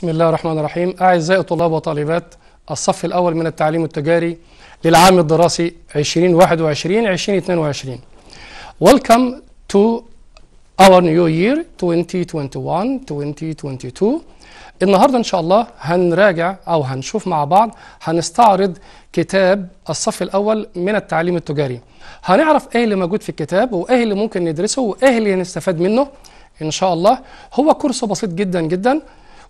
بسم الله الرحمن الرحيم أعزائي طلاب وطالبات الصف الأول من التعليم التجاري للعام الدراسي 2021-2022 Welcome to our new year 2021-2022 النهاردة إن شاء الله هنراجع أو هنشوف مع بعض هنستعرض كتاب الصف الأول من التعليم التجاري هنعرف إيه اللي موجود في الكتاب وإيه اللي ممكن ندرسه وإيه اللي هنستفاد منه إن شاء الله هو كورس بسيط جدا جدا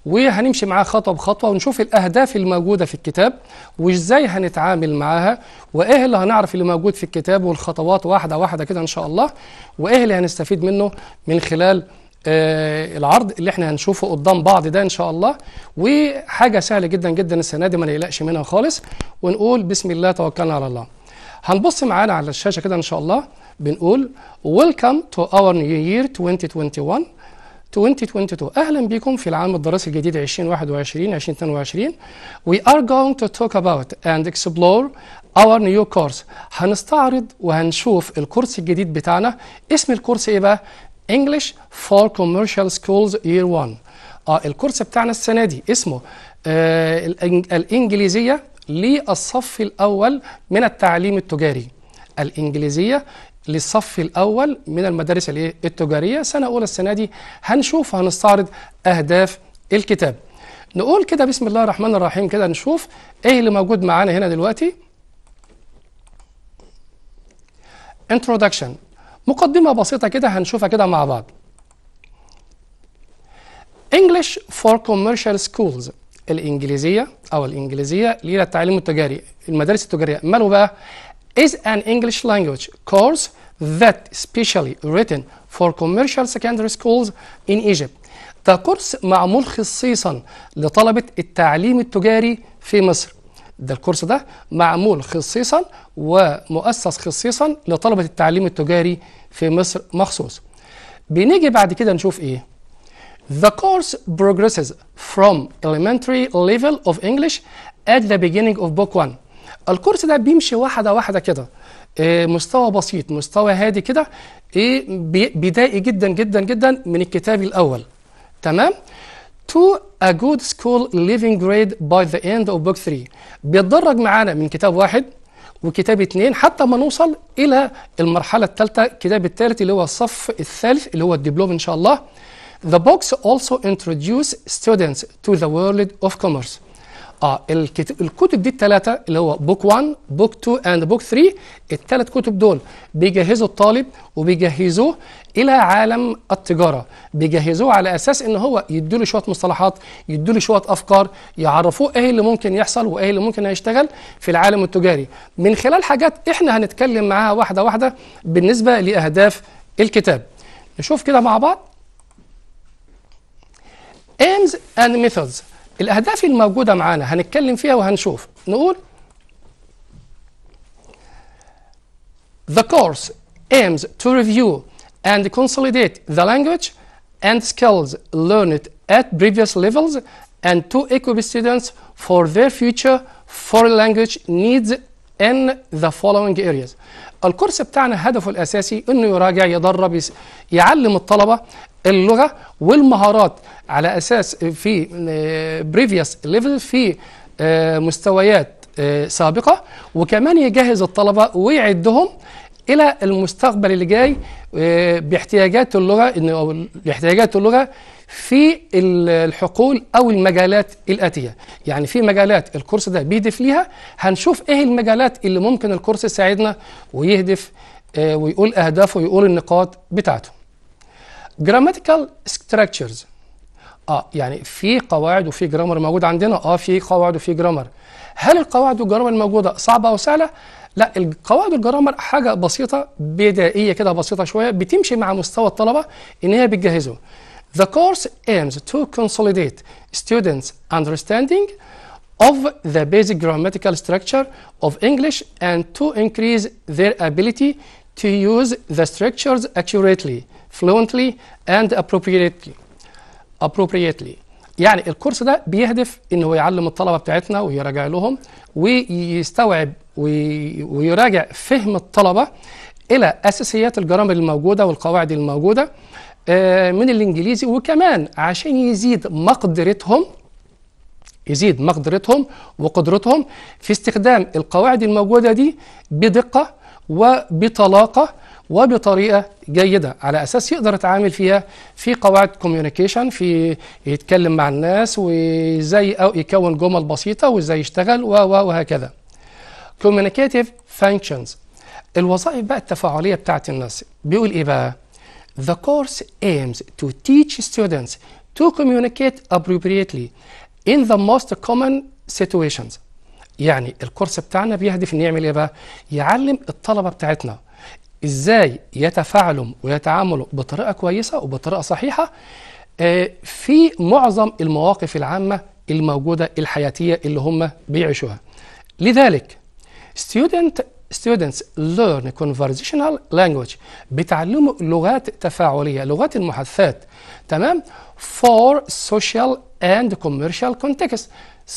وهنمشي معاه خطوه بخطوه ونشوف الاهداف الموجوده في الكتاب وازاي هنتعامل معاها وايه اللي هنعرف اللي موجود في الكتاب والخطوات واحده واحده كده ان شاء الله وايه اللي هنستفيد منه من خلال آه العرض اللي احنا هنشوفه قدام بعض ده ان شاء الله وحاجه سهله جدا جدا السنه دي ما نقلقش منها خالص ونقول بسم الله توكلنا على الله هنبص معانا على الشاشه كده ان شاء الله بنقول ويلكم تو اور نيو يير 2021 2022 اهلا بكم في العام الدراسي الجديد 2021 2022 we are going to talk about and explore our new course هنستعرض وهنشوف الكورس الجديد بتاعنا اسم الكورس ايه بقى English for Commercial Schools Year 1 اه الكورس بتاعنا السنه دي اسمه آه الانجليزيه للصف الاول من التعليم التجاري الانجليزيه للصف الاول من المدارس التجاريه سنه اولى السنه دي هنشوف هنستعرض اهداف الكتاب نقول كده بسم الله الرحمن الرحيم كده نشوف ايه اللي موجود معانا هنا دلوقتي introduction مقدمه بسيطه كده هنشوفها كده مع بعض English for commercial schools الإنجليزية أو الإنجليزية للتعليم التجاري المدارس التجارية ماله بقى is an English language course that specially written for commercial secondary schools in Egypt ده كورس معمول خصيصا لطلبة التعليم التجاري في مصر ده الكورس ده معمول خصيصا ومؤسس خصيصا لطلبة التعليم التجاري في مصر مخصوص بنيجي بعد كده نشوف ايه The course progresses from elementary level of English at the beginning of book one. الكورس ده بيمشي واحدة واحدة كده آه، مستوى بسيط مستوى هادي كده ايه بدائي جدا جدا جدا من الكتاب الاول تمام to a good school living grade by the end of book 3 بيتدرج معانا من كتاب واحد وكتاب اتنين حتى ما نوصل الى المرحله الثالثه الكتاب الثالث اللي هو الصف الثالث اللي هو الدبلوم ان شاء الله The books also introduce students to the world of commerce. اه الكتب دي الثلاثه اللي هو بوك 1 بوك 2 اند بوك 3 الثلاث كتب دول بيجهزوا الطالب وبيجهزوه الى عالم التجاره بيجهزوه على اساس ان هو يدوا له شويه مصطلحات يدوا له شويه افكار يعرفوه ايه اللي ممكن يحصل وايه اللي ممكن هيشتغل في العالم التجاري من خلال حاجات احنا هنتكلم معاها واحده واحده بالنسبه لاهداف الكتاب نشوف كده مع بعض aims and methods الأهداف الموجودة معانا هنتكلم فيها وهنشوف نقول The course aims to review and consolidate the language and skills learned at previous levels and to equip students for their future foreign language needs in the following areas الكورس بتاعنا هدفه الاساسي انه يراجع يدرب يعلم الطلبه اللغه والمهارات على اساس في بريفيوس آه، ليفل في آه، مستويات آه، سابقه وكمان يجهز الطلبه ويعدهم الى المستقبل اللي جاي باحتياجات اللغه انه باحتياجات اللغه في الحقول او المجالات الاتيه يعني في مجالات الكورس ده بيهدف ليها هنشوف ايه المجالات اللي ممكن الكورس يساعدنا ويهدف آه، ويقول اهدافه ويقول النقاط بتاعته جراماتيكال ستراكشرز اه يعني في قواعد وفي جرامر موجود عندنا اه في قواعد وفي جرامر هل القواعد والجرامر الموجوده صعبه او سهله لا القواعد والجرامر حاجه بسيطه بدائيه كده بسيطه شويه بتمشي مع مستوى الطلبه ان هي بتجهزه The course aims to consolidate students' understanding of the basic grammatical structure of English and to increase their ability to use the structures accurately, fluently and appropriately. appropriately. يعني الكورس ده بيهدف ان هو يعلم الطلبه بتاعتنا ويراجع لهم ويستوعب ويراجع فهم الطلبه الى اساسيات الجرامر الموجوده والقواعد الموجوده آه، من الانجليزي وكمان عشان يزيد مقدرتهم يزيد مقدرتهم وقدرتهم في استخدام القواعد الموجوده دي بدقه وبطلاقه وبطريقه جيده على اساس يقدر يتعامل فيها في قواعد كوميونيكيشن في يتكلم مع الناس وازاي او يكون جمل بسيطه وازاي يشتغل وهكذا كوميونيكاتيف فانكشنز الوظائف بقى التفاعليه بتاعت الناس بيقول ايه بقى The course aims to teach students to communicate appropriately in the most common situations. يعني الكورس بتاعنا بيهدف انه يعمل ايه بقى؟ يعلم الطلبه بتاعتنا ازاي يتفاعلوا ويتعاملوا بطريقه كويسه وبطريقه صحيحه آه، في معظم المواقف العامه الموجوده الحياتيه اللي هم بيعيشوها. لذلك student students learn conversational language بيتعلموا لغات تفاعلية لغات المحادثات تمام for social and commercial context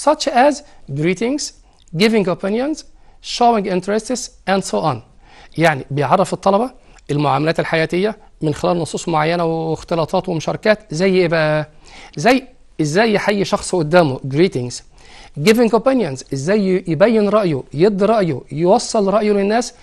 such as greetings giving opinions showing interests and so on يعني بيعرف الطلبة المعاملات الحياتية من خلال نصوص معينة واختلاطات ومشاركات زي ايه بقى زي ازاي يحيي شخص قدامه greetings giving opinions ازاي يبين رايه يدي رايه يوصل رايه للناس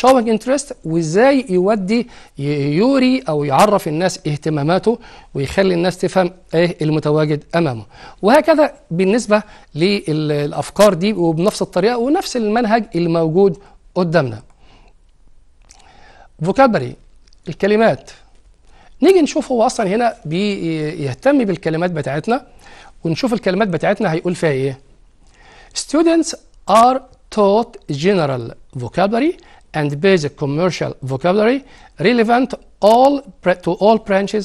showing interest وازاي يودي يوري او يعرف الناس اهتماماته ويخلي الناس تفهم ايه المتواجد امامه وهكذا بالنسبه للافكار دي وبنفس الطريقه ونفس المنهج الموجود قدامنا فوكابري الكلمات نيجي نشوف هو اصلا هنا بيهتم بالكلمات بتاعتنا ونشوف الكلمات بتاعتنا هيقول فيها ايه Students are taught general vocabulary and basic commercial vocabulary relevant all to all branches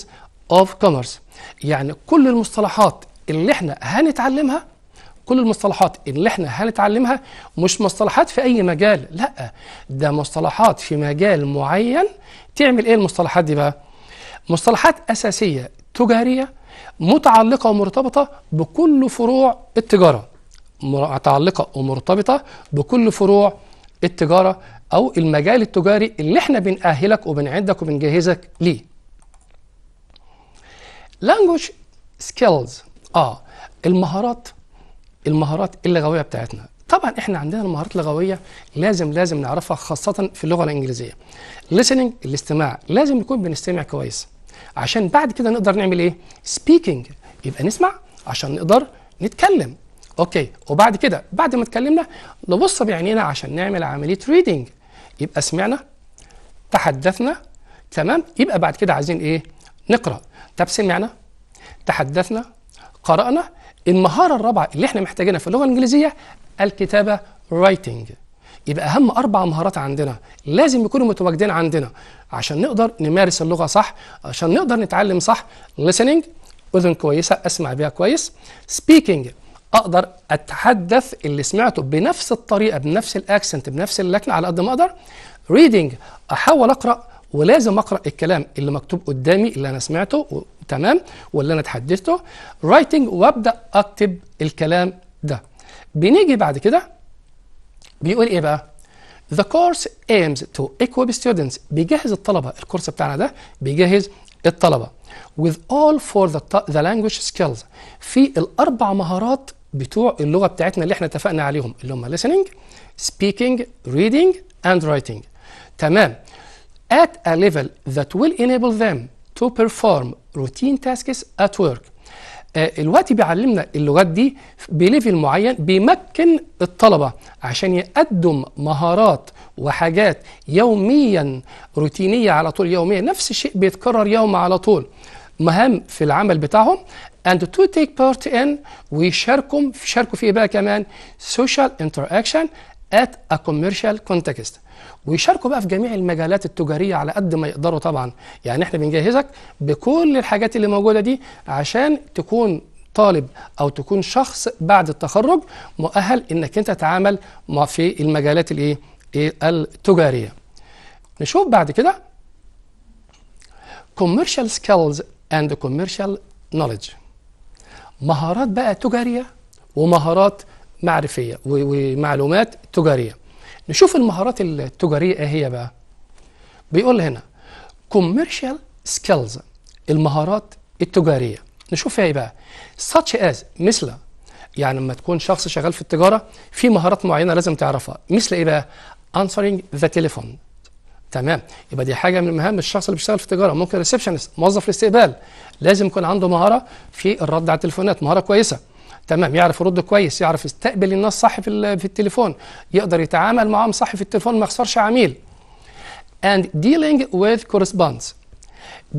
of commerce يعني كل المصطلحات اللي احنا هنتعلمها كل المصطلحات اللي احنا هنتعلمها مش مصطلحات في اي مجال لا ده مصطلحات في مجال معين تعمل ايه المصطلحات دي بقى مصطلحات اساسيه تجاريه متعلقه ومرتبطه بكل فروع التجاره متعلقة ومرتبطة بكل فروع التجارة أو المجال التجاري اللي احنا بنأهلك وبنعدك وبنجهزك ليه language skills اه المهارات المهارات اللغوية بتاعتنا طبعا احنا عندنا المهارات اللغويه لازم لازم نعرفها خاصه في اللغه الانجليزيه listening الاستماع لازم نكون بنستمع كويس عشان بعد كده نقدر نعمل ايه speaking يبقى نسمع عشان نقدر نتكلم اوكي وبعد كده بعد ما اتكلمنا نبص بعينينا عشان نعمل عمليه ريدنج يبقى سمعنا تحدثنا تمام يبقى بعد كده عايزين ايه نقرا طب سمعنا تحدثنا قرانا المهاره الرابعه اللي احنا محتاجينها في اللغه الانجليزيه الكتابه رايتنج يبقى اهم اربع مهارات عندنا لازم يكونوا متواجدين عندنا عشان نقدر نمارس اللغه صح عشان نقدر نتعلم صح listening اذن كويسه اسمع بيها كويس speaking اقدر اتحدث اللي سمعته بنفس الطريقه بنفس الاكسنت بنفس اللكنه على قد ما اقدر ريدنج احاول اقرا ولازم اقرا الكلام اللي مكتوب قدامي اللي انا سمعته و... تمام واللي انا اتحدثته رايتنج وابدا اكتب الكلام ده بنيجي بعد كده بيقول ايه بقى The course aims to equip students بيجهز الطلبة الكورس بتاعنا ده بيجهز الطلبة with all for the, the language skills في الأربع مهارات بتوع اللغه بتاعتنا اللي احنا اتفقنا عليهم اللي هم listening speaking reading and writing تمام at a level that will enable them to perform routine tasks at work آه، الوقت بيعلمنا اللغات دي بليفل معين بيمكن الطلبه عشان يقدم مهارات وحاجات يوميا روتينيه على طول يوميا نفس الشيء بيتكرر يوم على طول مهام في العمل بتاعهم and to take part in ويشاركم شاركوا فيه بقى كمان social interaction at a commercial context ويشاركوا بقى في جميع المجالات التجارية على قد ما يقدروا طبعا يعني احنا بنجهزك بكل الحاجات اللي موجودة دي عشان تكون طالب او تكون شخص بعد التخرج مؤهل انك انت تتعامل في المجالات الايه إيه؟ التجاريه نشوف بعد كده commercial skills اند كوميرشال نوليدج مهارات بقى تجاريه ومهارات معرفيه ومعلومات تجاريه نشوف المهارات التجاريه ايه هي بقى بيقول هنا كوميرشال سكيلز المهارات التجاريه نشوف ايه بقى such as مثل يعني لما تكون شخص شغال في التجاره في مهارات معينه لازم تعرفها مثل ايه بقى answering the telephone تمام يبقى دي حاجه من مهام الشخص اللي بيشتغل في التجاره ممكن ريسبشنست موظف الاستقبال لازم يكون عنده مهاره في الرد على التليفونات مهاره كويسه تمام يعرف يرد كويس يعرف يستقبل الناس صح في في التليفون يقدر يتعامل معاهم صح في التليفون ما يخسرش عميل and dealing with correspondence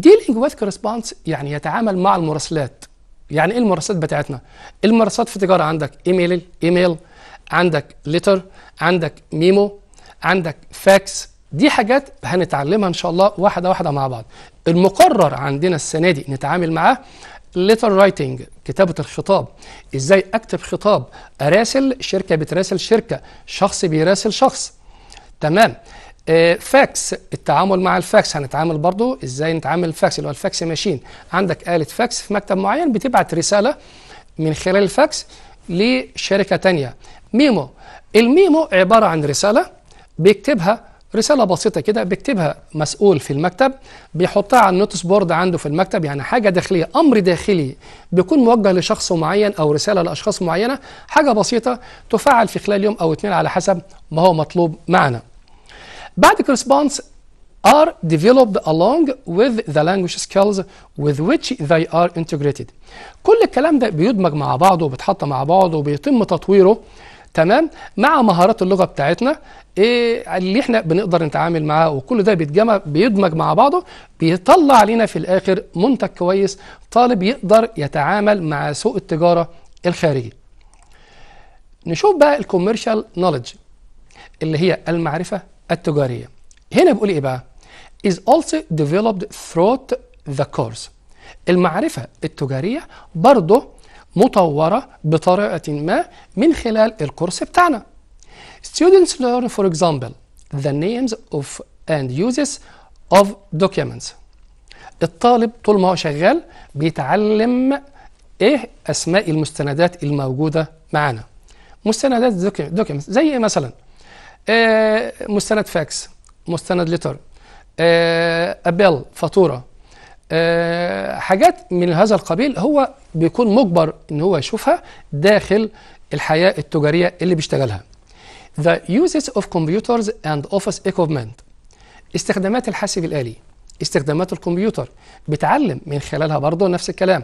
dealing with correspondence يعني يتعامل مع المراسلات يعني ايه المراسلات بتاعتنا المراسلات في التجاره عندك ايميل ايميل عندك ليتر عندك ميمو عندك فاكس دي حاجات هنتعلمها ان شاء الله واحده واحده مع بعض المقرر عندنا السنه دي نتعامل معاه ليتر رايتنج كتابة الخطاب ازاي اكتب خطاب اراسل شركة بتراسل شركة شخص بيراسل شخص تمام آه فاكس التعامل مع الفاكس هنتعامل برضو ازاي نتعامل الفاكس اللي هو الفاكس ماشين عندك آلة فاكس في مكتب معين بتبعت رسالة من خلال الفاكس لشركة تانية ميمو الميمو عبارة عن رسالة بيكتبها رسالة بسيطة كده بيكتبها مسؤول في المكتب بيحطها على النوتس بورد عنده في المكتب يعني حاجة داخلية أمر داخلي بيكون موجه لشخص معين أو رسالة لأشخاص معينة حاجة بسيطة تفعل في خلال يوم أو اتنين على حسب ما هو مطلوب معنا بعد correspondence are developed along with the language skills with which they are integrated كل الكلام ده بيدمج مع بعضه وبيتحط مع بعضه وبيتم تطويره تمام مع مهارات اللغه بتاعتنا ايه اللي احنا بنقدر نتعامل معاه وكل ده بيتجمع بيدمج مع بعضه بيطلع علينا في الاخر منتج كويس طالب يقدر يتعامل مع سوق التجاره الخارجي نشوف بقى الكوميرشال نوليدج اللي هي المعرفه التجاريه هنا بيقول ايه بقى is also developed throughout the course المعرفة التجارية برضه مطورة بطريقة ما من خلال الكورس بتاعنا. Students learn for example the names of and uses of documents. الطالب طول ما هو شغال بيتعلم ايه اسماء المستندات الموجودة معانا. مستندات documents زي ايه مثلا؟ آه، مستند فاكس، مستند لتر، ابل ابيل فاتورة، آه، حاجات من هذا القبيل هو بيكون مجبر ان هو يشوفها داخل الحياه التجاريه اللي بيشتغلها. The uses of computers and office equipment استخدامات الحاسب الآلي استخدامات الكمبيوتر بتعلم من خلالها برضه نفس الكلام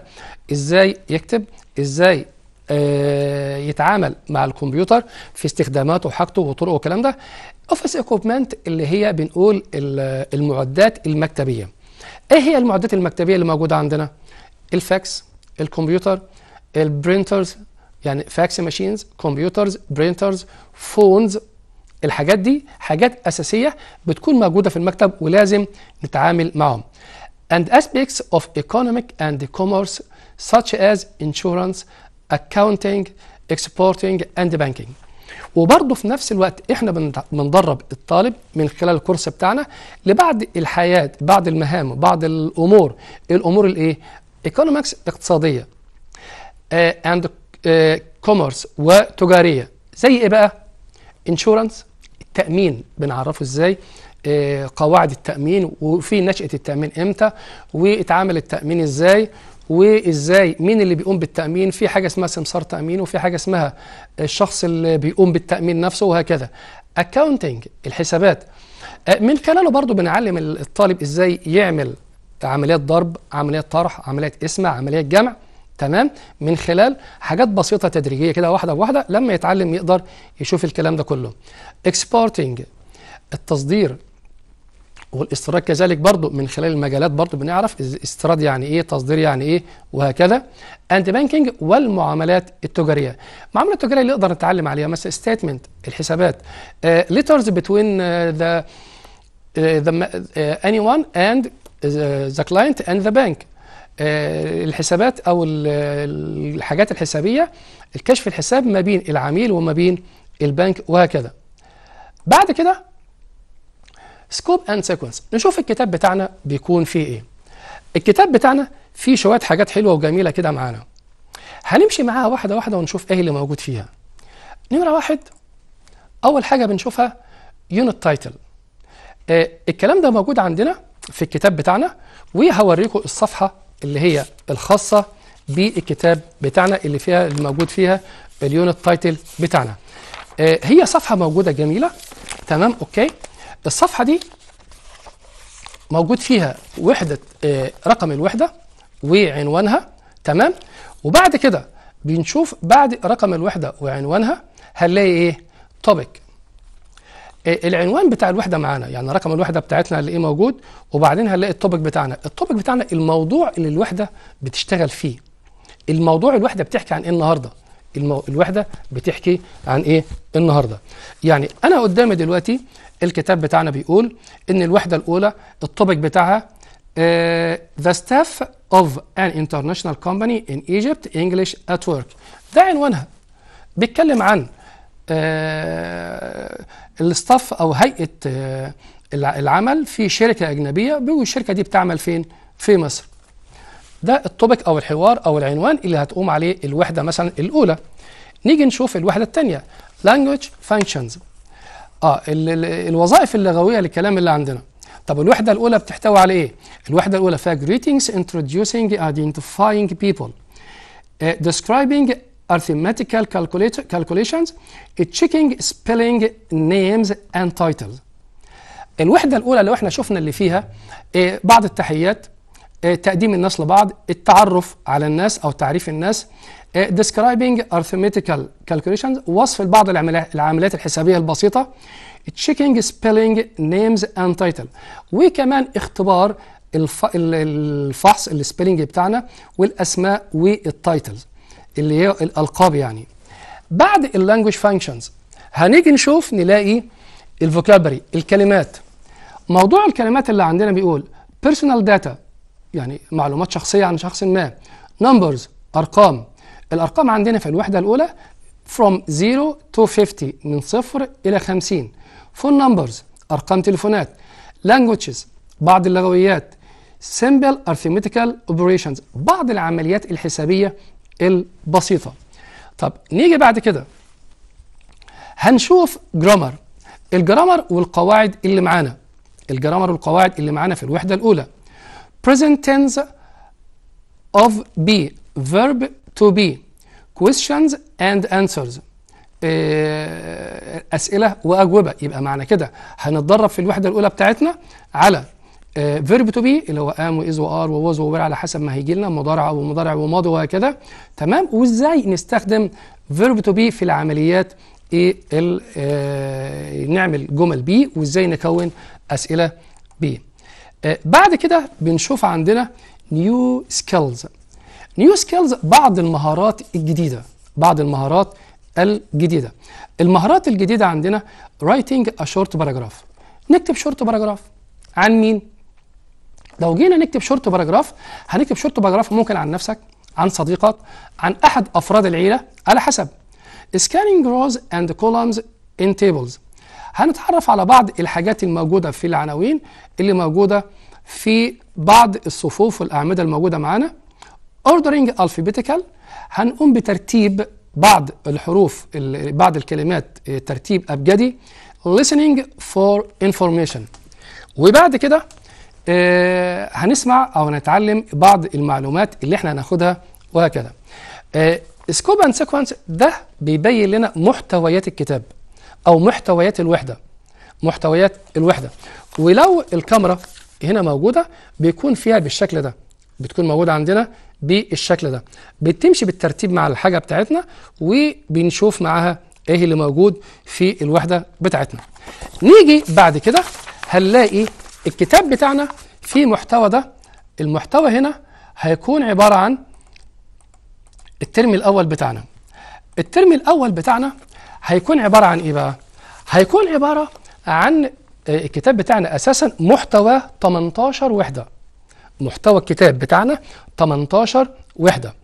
ازاي يكتب ازاي آه، يتعامل مع الكمبيوتر في استخداماته وحاجته وطرقه والكلام ده اوفيس ايكوبمنت اللي هي بنقول المعدات المكتبيه ايه هي المعدات المكتبيه اللي موجوده عندنا الفاكس الكمبيوتر البرينترز يعني فاكس ماشينز كمبيوترز برينترز فونز الحاجات دي حاجات اساسيه بتكون موجوده في المكتب ولازم نتعامل معهم and aspects of economic and commerce such as insurance accounting exporting and banking وبرضه في نفس الوقت احنا بندرب الطالب من خلال الكورس بتاعنا لبعض الحياة بعض المهام بعض الامور الامور الايه ايكونومكس اقتصاديه اند آه، كوميرس آه، وتجاريه زي ايه بقى انشورنس التامين بنعرفه ازاي آه، قواعد التامين وفي نشاه التامين امتى ويتعامل التامين ازاي وازاي مين اللي بيقوم بالتامين في حاجه اسمها سمسار تامين وفي حاجه اسمها الشخص اللي بيقوم بالتامين نفسه وهكذا اكاونتنج الحسابات آه، من خلاله برضو بنعلم الطالب ازاي يعمل عمليات ضرب عمليات طرح عمليات اسم عمليات جمع تمام من خلال حاجات بسيطه تدريجيه كده واحده بواحده لما يتعلم يقدر يشوف الكلام ده كله اكسبورتنج التصدير والاستيراد كذلك برضو من خلال المجالات برضو بنعرف استيراد يعني ايه تصدير يعني ايه وهكذا اند بانكينج والمعاملات التجاريه المعاملات التجاريه اللي نقدر نتعلم عليها مثلا ستيتمنت الحسابات ليترز بتوين ذا اني وان اند ذا كلاينت اند ذا بانك الحسابات او الحاجات الحسابيه الكشف الحساب ما بين العميل وما بين البنك وهكذا بعد كده سكوب اند سيكونس نشوف الكتاب بتاعنا بيكون فيه ايه الكتاب بتاعنا فيه شويه حاجات حلوه وجميله كده معانا هنمشي معاها واحده واحده ونشوف ايه اللي موجود فيها نمره واحد اول حاجه بنشوفها يونت تايتل آه الكلام ده موجود عندنا في الكتاب بتاعنا وهوريكم الصفحه اللي هي الخاصه بالكتاب بتاعنا اللي فيها اللي موجود فيها اليونت تايتل بتاعنا آه هي صفحه موجوده جميله تمام اوكي الصفحة دي موجود فيها وحدة آه، رقم الوحدة وعنوانها تمام وبعد كده بنشوف بعد رقم الوحدة وعنوانها هنلاقي ايه توبيك آه، العنوان بتاع الوحده معانا يعني رقم الوحده بتاعتنا اللي ايه موجود وبعدين هنلاقي التوبيك بتاعنا التوبيك بتاعنا الموضوع اللي الوحده بتشتغل فيه الموضوع الوحده بتحكي عن ايه النهارده الوحده بتحكي عن ايه النهارده يعني انا قدامي دلوقتي الكتاب بتاعنا بيقول ان الوحده الاولى التوبيك بتاعها ذا آه، the staff of an international company in Egypt English at work ده عنوانها بيتكلم عن آه، الستاف او هيئه آه، العمل في شركه اجنبيه والشركه دي بتعمل فين في مصر ده التوبيك او الحوار او العنوان اللي هتقوم عليه الوحده مثلا الاولى نيجي نشوف الوحده الثانيه language functions اه الـ الـ الوظائف اللغويه للكلام اللي عندنا طب الوحده الاولى بتحتوي على ايه الوحده الاولى فيها greetings introducing identifying people uh, describing arithmetical calculations checking spelling names and titles الوحده الاولى لو احنا شفنا اللي فيها آه، بعض التحيات آه، تقديم الناس لبعض التعرف على الناس او تعريف الناس آه، describing arithmetical calculations وصف بعض العمليات الحسابيه البسيطه checking spelling names and title وكمان اختبار الفحص السبيلنج بتاعنا والاسماء والتايتلز اللي هي الالقاب يعني بعد اللانجوج فانكشنز هنيجي نشوف نلاقي الفوكابري الكلمات موضوع الكلمات اللي عندنا بيقول personal data يعني معلومات شخصيه عن شخص ما نمبرز ارقام الارقام عندنا في الوحده الاولى from 0 to 50 من صفر الى 50 فون نمبرز ارقام تليفونات languages بعض اللغويات simple arithmetical operations بعض العمليات الحسابيه البسيطه طب نيجي بعد كده هنشوف جرامر الجرامر والقواعد اللي معانا الجرامر والقواعد اللي معانا في الوحده الاولى present tense of be verb to be questions and answers آه، أسئلة وأجوبة يبقى معنى كده هنتدرب في الوحدة الأولى بتاعتنا على فيرب تو بي اللي هو ام واز وار ووز وور على حسب ما هيجي لنا مضارع ومضارع وماضي وهكذا تمام وازاي نستخدم فيرب تو بي في العمليات ايه نعمل جمل بي وازاي نكون اسئله بيه آه، بعد كده بنشوف عندنا نيو سكيلز نيو سكيلز بعض المهارات الجديده بعض المهارات الجديده المهارات الجديده عندنا رايتنج ا شورت باراجراف نكتب شورت باراجراف عن مين لو جينا نكتب شورت باراجراف هنكتب شورت باراجراف ممكن عن نفسك عن صديقك عن احد افراد العيله على حسب scanning rows and columns in tables هنتعرف على بعض الحاجات الموجودة في العناوين اللي موجودة في بعض الصفوف والأعمدة الموجودة معانا ordering alphabetical هنقوم بترتيب بعض الحروف بعض الكلمات آه، ترتيب أبجدي listening for information وبعد كده آه، هنسمع أو نتعلم بعض المعلومات اللي احنا هناخدها وهكذا آه، Scope سكوب اند سيكونس ده بيبين لنا محتويات الكتاب او محتويات الوحده محتويات الوحده ولو الكاميرا هنا موجوده بيكون فيها بالشكل ده بتكون موجوده عندنا بالشكل ده بتمشي بالترتيب مع الحاجه بتاعتنا وبنشوف معاها ايه اللي موجود في الوحده بتاعتنا نيجي بعد كده هنلاقي الكتاب بتاعنا في محتوى ده المحتوى هنا هيكون عباره عن الترم الاول بتاعنا الترم الاول بتاعنا هيكون عبارة عن إيه بقى؟ هيكون عبارة عن آه، الكتاب بتاعنا أساسا محتوى 18 وحدة محتوى الكتاب بتاعنا 18 وحدة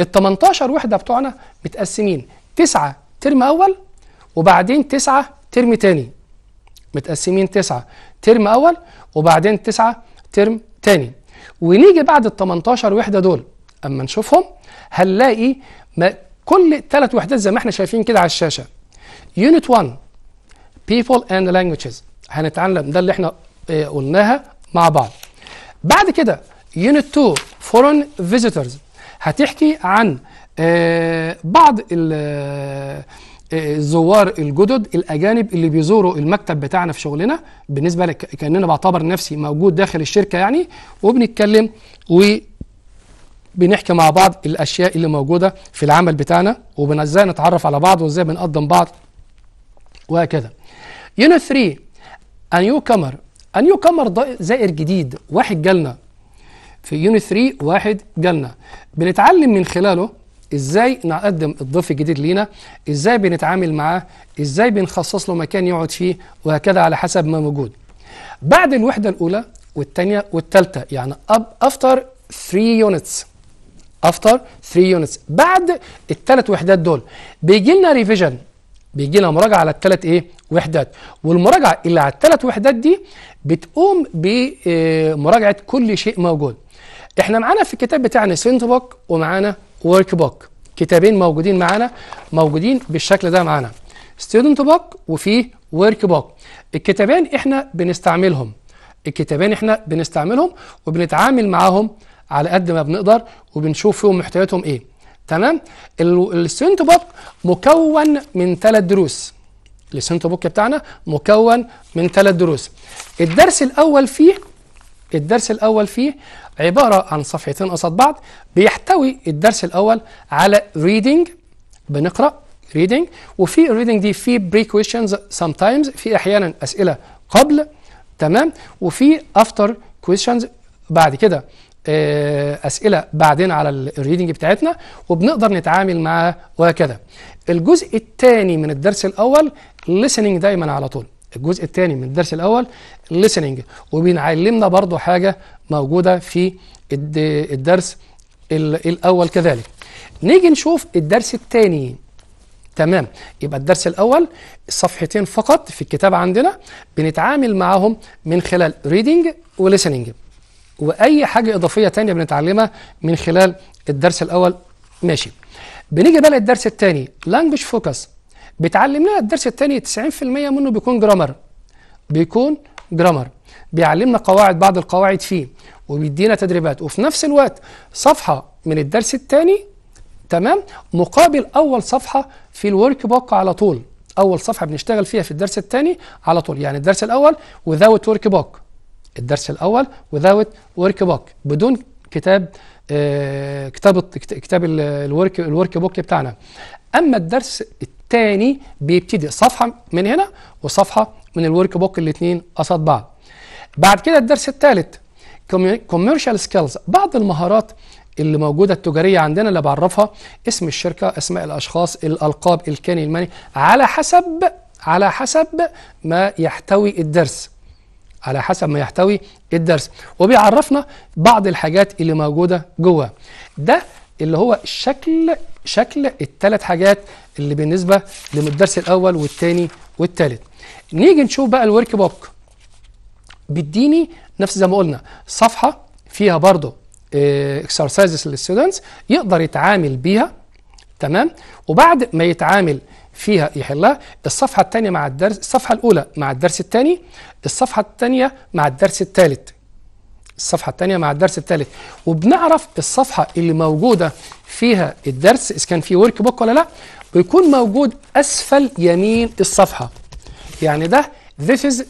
ال 18 وحدة بتوعنا متقسمين 9 ترم أول وبعدين 9 ترم تاني متقسمين 9 ترم أول وبعدين 9 ترم تاني ونيجي بعد ال 18 وحدة دول أما نشوفهم هنلاقي كل ثلاث وحدات زي ما احنا شايفين كده على الشاشة يونت 1 بيبول اند لانجويجز هنتعلم ده اللي احنا آه، قلناها مع بعض بعد كده يونت 2 فورن فيزيتورز هتحكي عن آه، بعض الزوار آه، الجدد الاجانب اللي بيزوروا المكتب بتاعنا في شغلنا بالنسبه لك كاننا بعتبر نفسي موجود داخل الشركه يعني وبنتكلم وبنحكي مع بعض الاشياء اللي موجوده في العمل بتاعنا وازاي نتعرف على بعض وازاي بنقدم بعض وهكذا يونت 3 انيو كمر انيو كمر زائر جديد واحد جالنا في يونت 3 واحد جالنا بنتعلم من خلاله ازاي نقدم الضيف الجديد لينا ازاي بنتعامل معاه ازاي بنخصص له مكان يقعد فيه وهكذا على حسب ما موجود بعد الوحده الاولى والثانيه والثالثه يعني اب افتر 3 يونتس افتر 3 يونتس بعد الثلاث وحدات دول بيجي لنا ريفيجن بيجي لها مراجعه على الثلاث ايه وحدات والمراجعه اللي على الثلاث وحدات دي بتقوم بمراجعه كل شيء موجود احنا معانا في الكتاب بتاعنا سنت بوك ومعانا ورك بوك كتابين موجودين معانا موجودين بالشكل ده معانا ستودنت بوك وفي ورك بوك الكتابين احنا بنستعملهم الكتابين احنا بنستعملهم وبنتعامل معاهم على قد ما بنقدر وبنشوف فيهم محتوياتهم ايه تمام السنت بوك مكون من ثلاث دروس السنت بوك بتاعنا مكون من ثلاث دروس الدرس الاول فيه الدرس الاول فيه عباره عن صفحتين قصاد بعض بيحتوي الدرس الاول على ريدنج بنقرا ريدنج وفي الريدنج دي في بري كويشنز سام تايمز في احيانا اسئله قبل تمام وفي افتر كويشنز بعد كده آه، اسئله بعدين على الريدنج بتاعتنا وبنقدر نتعامل معاه وهكذا الجزء الثاني من الدرس الاول listening دايما على طول الجزء الثاني من الدرس الاول listening وبينعلمنا برضو حاجه موجوده في الدرس الاول كذلك نيجي نشوف الدرس الثاني تمام يبقى الدرس الاول صفحتين فقط في الكتاب عندنا بنتعامل معاهم من خلال reading وليسننج واي حاجه اضافيه تانية بنتعلمها من خلال الدرس الاول ماشي بنيجي بقى للدرس الثاني لانجوج فوكس بتعلمنا الدرس الثاني 90% منه بيكون جرامر بيكون جرامر بيعلمنا قواعد بعض القواعد فيه وبيدينا تدريبات وفي نفس الوقت صفحه من الدرس الثاني تمام مقابل اول صفحه في الورك بوك على طول اول صفحه بنشتغل فيها في الدرس الثاني على طول يعني الدرس الاول وذاوت ورك بوك الدرس الاول without ورك بوك بدون كتاب آه، كتاب كتاب الورك الورك بوك بتاعنا اما الدرس الثاني بيبتدي صفحه من هنا وصفحه من الورك بوك الاثنين قصاد بعض بعد كده الدرس الثالث كوميرشال سكيلز بعض المهارات اللي موجوده التجاريه عندنا اللي بعرفها اسم الشركه اسماء الاشخاص الالقاب الكاني الماني على حسب على حسب ما يحتوي الدرس على حسب ما يحتوي الدرس وبيعرفنا بعض الحاجات اللي موجوده جوه ده اللي هو شكل شكل الثلاث حاجات اللي بالنسبه للدرس الاول والثاني والثالث نيجي نشوف بقى الورك بوك بيديني نفس زي ما قلنا صفحه فيها برضه اكسرسايزز للستودنتس يقدر يتعامل بيها تمام وبعد ما يتعامل فيها يحلها الصفحة الثانية مع الدرس الصفحة الأولى مع الدرس الثاني الصفحة الثانية مع الدرس الثالث الصفحة الثانية مع الدرس الثالث وبنعرف الصفحة اللي موجودة فيها الدرس إذا كان في ورك بوك ولا لا بيكون موجود أسفل يمين الصفحة يعني ده this is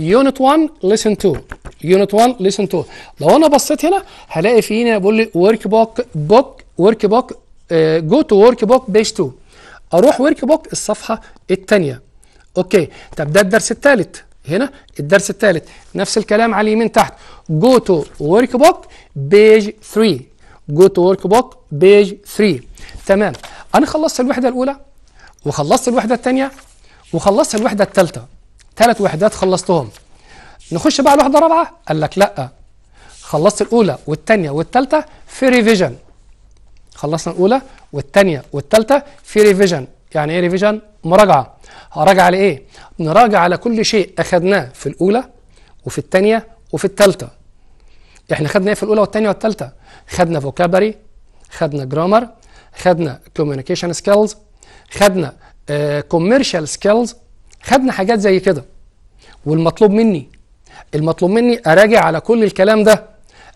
يونت 1 ليسن 2 يونت 1 ليسن 2 لو انا بصيت هنا هلاقي في هنا بيقول لي ورك بوك بوك ورك بوك جو تو ورك بوك بيج 2 اروح ورك بوك الصفحه الثانيه اوكي طب ده الدرس الثالث هنا الدرس الثالث نفس الكلام على اليمين تحت جو تو ورك بوك بيج 3 جو تو ورك بوك بيج 3 تمام انا خلصت الوحده الاولى وخلصت الوحده الثانيه وخلصت الوحده الثالثه ثلاث وحدات خلصتهم نخش بقى الوحده الرابعه قال لك لا خلصت الاولى والثانيه والثالثه في ريفيجن خلصنا الاولى والثانيه والثالثه في ريفيجن يعني ايه ريفيجن مراجعه هراجع على ايه نراجع على كل شيء اخذناه في الاولى وفي الثانيه وفي الثالثه احنا خدنا ايه في الاولى والثانيه والثالثه خدنا فوكابري خدنا جرامر خدنا كوميونيكيشن سكيلز خدنا كوميرشال آه، سكيلز خدنا حاجات زي كده والمطلوب مني المطلوب مني اراجع على كل الكلام ده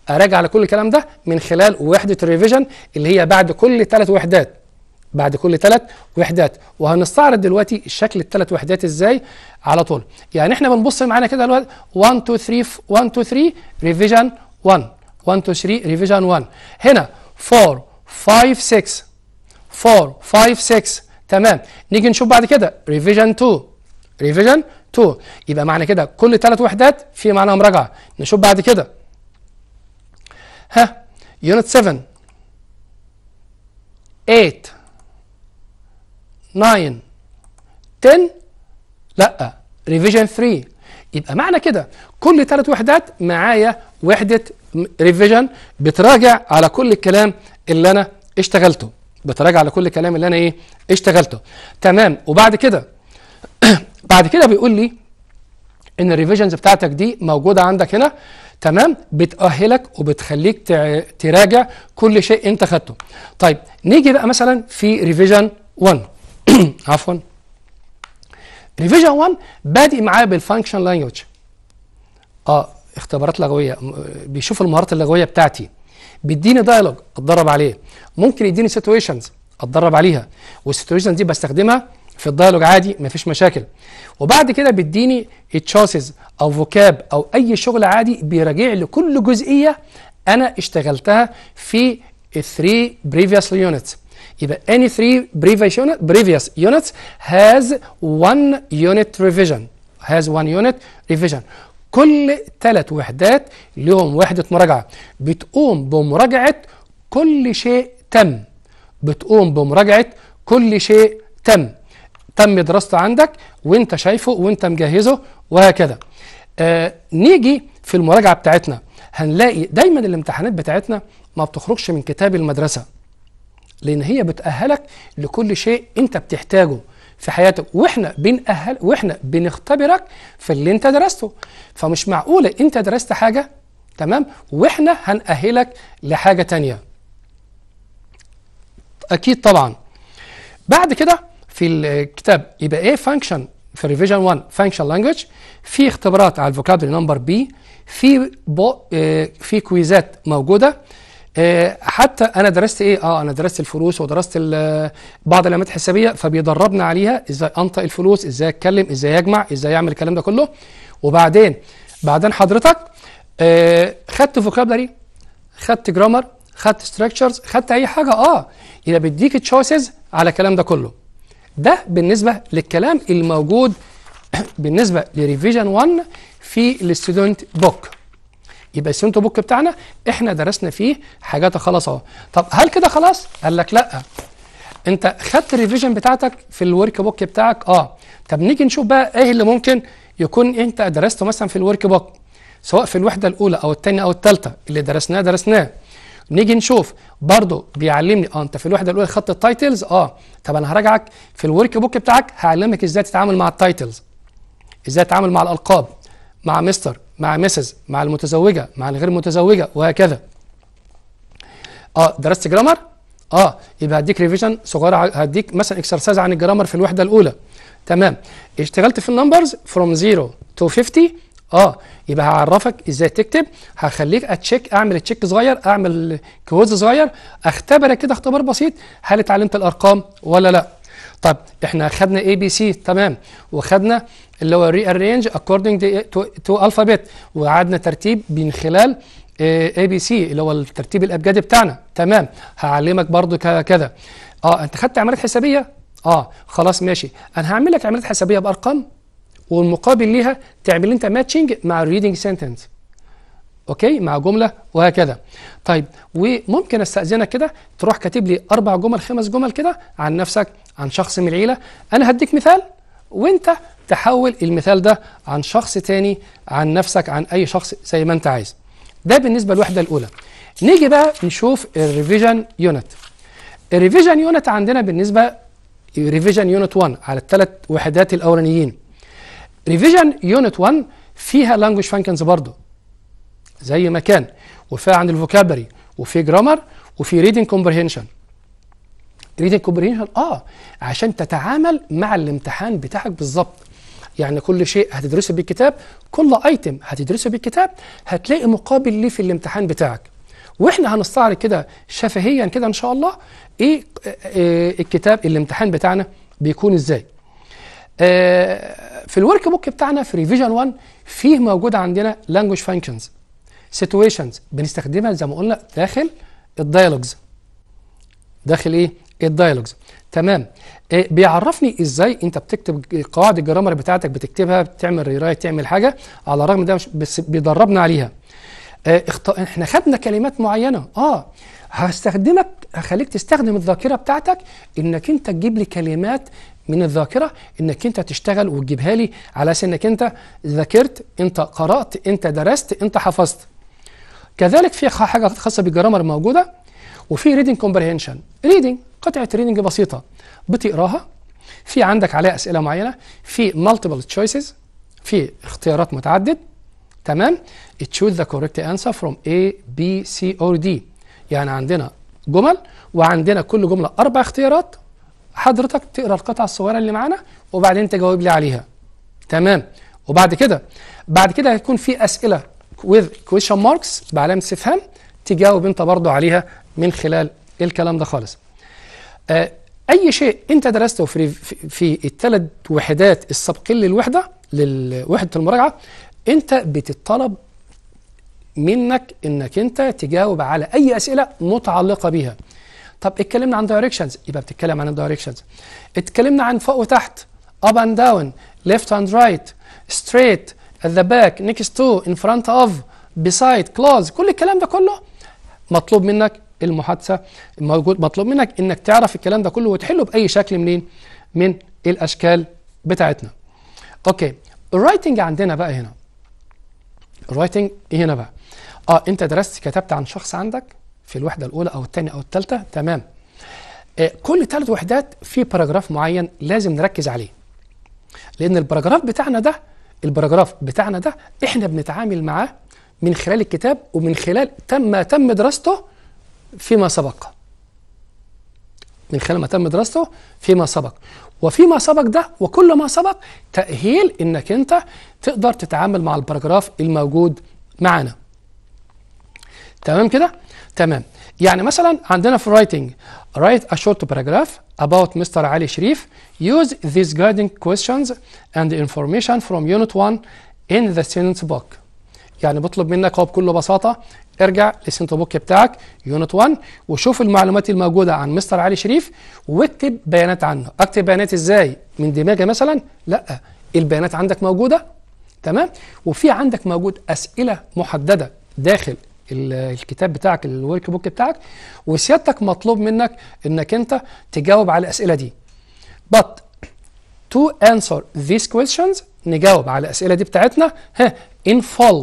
اراجع على كل الكلام ده من خلال وحده الريفيجن اللي هي بعد كل ثلاث وحدات بعد كل ثلاث وحدات وهنستعرض دلوقتي شكل الثلاث وحدات ازاي على طول يعني احنا بنبص معانا كده دلوقتي 1 2 3 1 2 3 ريفيجن 1 1 2 3 ريفيجن 1 هنا 4 5 6 4 5 6 تمام نيجي نشوف بعد كده ريفيجن 2 ريفيجن 2 يبقى معنى كده كل ثلاث وحدات في معناها مراجعه نشوف بعد كده ها يونت 7 8 9 10 لا ريفيجن 3 يبقى معنى كده كل ثلاث وحدات معايا وحده ريفيجن بتراجع على كل الكلام اللي انا اشتغلته بتراجع على كل الكلام اللي انا ايه اشتغلته تمام وبعد كده بعد كده بيقول لي ان الريفيجنز بتاعتك دي موجوده عندك هنا تمام بتأهلك وبتخليك تراجع كل شيء انت خدته طيب نيجي بقى مثلا في ريفيجن 1 عفوا ريفيجن 1 بادئ معايا بالفانكشن لانجوج اه اختبارات لغويه بيشوف المهارات اللغويه بتاعتي بيديني دايلوج اتدرب عليه ممكن يديني سيتويشنز اتدرب عليها والسيتويشنز دي بستخدمها في الديالوج عادي مفيش مشاكل وبعد كده بيديني تشوسز او فوكاب او اي شغل عادي بيراجع لكل جزئيه انا اشتغلتها في 3 بريفيوس يونتس يبقى any 3 بريفيوس unit previous units has one unit revision has one unit revision كل ثلاث وحدات لهم وحدة مراجعة بتقوم بمراجعة كل شيء تم بتقوم بمراجعة كل شيء تم تم دراسته عندك وانت شايفه وانت مجهزه وهكذا آه نيجي في المراجعه بتاعتنا هنلاقي دايما الامتحانات بتاعتنا ما بتخرجش من كتاب المدرسه لان هي بتاهلك لكل شيء انت بتحتاجه في حياتك واحنا بنأهل واحنا بنختبرك في اللي انت درسته فمش معقوله انت درست حاجه تمام واحنا هنأهلك لحاجه تانية اكيد طبعا بعد كده في الكتاب يبقى ايه فانكشن في ريفيجن 1 فانكشن لانجوج في اختبارات على الفوكابلري نمبر بي في بو اه في كويزات موجوده اه حتى انا درست ايه اه انا درست الفلوس ودرست بعض العلامات الحسابيه فبيدربنا عليها ازاي انطق الفلوس ازاي اتكلم ازاي اجمع ازاي اعمل الكلام ده كله وبعدين بعدين حضرتك اه خدت فوكابلري خدت جرامر خدت ستراكشرز خدت اي حاجه اه يبقى بيديك تشويسز على الكلام ده كله ده بالنسبة للكلام الموجود بالنسبة لريفيجن 1 في الاستودنت بوك يبقى الاستودنت بوك بتاعنا احنا درسنا فيه حاجات خلاص اهو طب هل كده خلاص قال لك لا انت خدت الريفيجن بتاعتك في الورك بوك بتاعك اه طب نيجي نشوف بقى ايه اللي ممكن يكون انت درسته مثلا في الورك بوك سواء في الوحده الاولى او الثانيه او الثالثه اللي درسناه درسناه نيجي نشوف برضو بيعلمني اه انت في الوحده الاولى خدت التايتلز اه طب انا هراجعك في الورك بوك بتاعك هعلمك ازاي تتعامل مع التايتلز ازاي تتعامل مع الالقاب مع مستر مع مسز مع المتزوجه مع الغير متزوجه وهكذا اه درست جرامر اه يبقى هديك ريفيجن صغيره هديك مثلا اكسرسايز عن الجرامر في الوحده الاولى تمام اشتغلت في النمبرز فروم 0 تو 50 اه يبقى هعرفك ازاي تكتب هخليك اتشيك اعمل تشيك صغير اعمل كويز صغير اختبرك كده اختبار بسيط هل اتعلمت الارقام ولا لا طب احنا خدنا اي بي سي تمام وخدنا اللي هو ري ارينج اكوردنج تو الفابيت وقعدنا ترتيب من خلال اي بي سي اللي هو الترتيب الابجدي بتاعنا تمام هعلمك برضو كذا اه انت خدت عمليات حسابيه اه خلاص ماشي انا هعمل لك عمليات حسابيه بارقام والمقابل ليها تعمل انت ماتشنج مع الريدنج سنتنس اوكي مع جمله وهكذا طيب وممكن استاذنك كده تروح كاتب لي اربع جمل خمس جمل كده عن نفسك عن شخص من العيله انا هديك مثال وانت تحول المثال ده عن شخص تاني عن نفسك عن اي شخص زي ما انت عايز ده بالنسبه للوحده الاولى نيجي بقى نشوف الريفيجن يونت الريفيجن يونت عندنا بالنسبه ريفيجن يونت 1 على الثلاث وحدات الاولانيين ريفيجن يونت 1 فيها لانجوج فانكشنز برضه زي ما كان وفيها عن الفوكابري وفي جرامر وفي ريدنج كومبرهنشن ريدنج كومبرهنشن اه عشان تتعامل مع الامتحان بتاعك بالظبط يعني كل شيء هتدرسه بالكتاب كل ايتم هتدرسه بالكتاب هتلاقي مقابل ليه في الامتحان بتاعك واحنا هنستعرض كده شفهيا كده ان شاء الله ايه, إيه, إيه، الكتاب الامتحان بتاعنا بيكون ازاي آه، في الورك بوك بتاعنا في ريفيجن 1 فيه موجود عندنا لانجوج فانكشنز سيتويشنز بنستخدمها زي ما قلنا داخل الدايلوجز داخل ايه الدايلوجز تمام إيه بيعرفني ازاي انت بتكتب قواعد الجرامر بتاعتك بتكتبها بتعمل ريرايت تعمل حاجه على الرغم ده مش بس بيدربنا عليها إيه اخت... احنا خدنا كلمات معينه اه هستخدمك هخليك تستخدم الذاكره بتاعتك انك انت تجيب لي كلمات من الذاكره انك انت تشتغل وتجيبها لي على اساس انك انت ذاكرت انت قرات انت درست انت حفظت كذلك في حاجه خاصه بالجرامر موجوده وفي ريدنج كومبريهنشن ريدنج قطعه ريدنج بسيطه بتقراها في عندك عليها اسئله معينه في مالتيبل تشويسز في اختيارات متعدد تمام تشوز ذا كوريكت انسر فروم A B C أو D يعني عندنا جمل وعندنا كل جمله اربع اختيارات حضرتك تقرا القطعه الصغيره اللي معانا وبعدين تجاوب لي عليها تمام وبعد كده بعد كده هيكون في اسئله with question marks بعلامه استفهام تجاوب انت برضو عليها من خلال الكلام ده خالص آه، اي شيء انت درسته في في الثلاث وحدات السابقين للوحده لوحده المراجعه انت بتطلب منك انك انت تجاوب على اي اسئله متعلقه بيها طب اتكلمنا عن دايركشنز يبقى بتتكلم عن الدايركشنز اتكلمنا عن فوق وتحت اب اند داون ليفت اند رايت ستريت ات ذا باك نيكست تو ان فرونت اوف بيسايد كلوز كل الكلام ده كله مطلوب منك المحادثه موجود مطلوب منك انك تعرف الكلام ده كله وتحله باي شكل منين من الاشكال بتاعتنا اوكي الرايتنج عندنا بقى هنا الرايتنج هنا بقى اه انت درست كتبت عن شخص عندك في الوحده الاولى او الثانيه او الثالثه تمام آه، كل ثلاث وحدات في باراجراف معين لازم نركز عليه لان الباراجراف بتاعنا ده الباراجراف بتاعنا ده احنا بنتعامل معاه من خلال الكتاب ومن خلال تم ما تم دراسته فيما سبق من خلال ما تم دراسته فيما سبق وفيما سبق ده وكل ما سبق تأهيل انك انت تقدر تتعامل مع الباراجراف الموجود معانا تمام كده تمام يعني مثلا عندنا في الرايتنج write a short paragraph about Mr. علي شريف use these guiding questions and information from unit 1 in the سينس book يعني بطلب منك هو بكل بساطة ارجع للسنت بوك بتاعك يونت 1 وشوف المعلومات الموجودة عن مستر علي شريف واكتب بيانات عنه اكتب بيانات ازاي من دماغي مثلا لا البيانات عندك موجودة تمام وفي عندك موجود أسئلة محددة داخل الكتاب بتاعك الورك بوك بتاعك وسيادتك مطلوب منك انك انت تجاوب على الاسئله دي but to answer these questions نجاوب على الاسئله دي بتاعتنا ها in full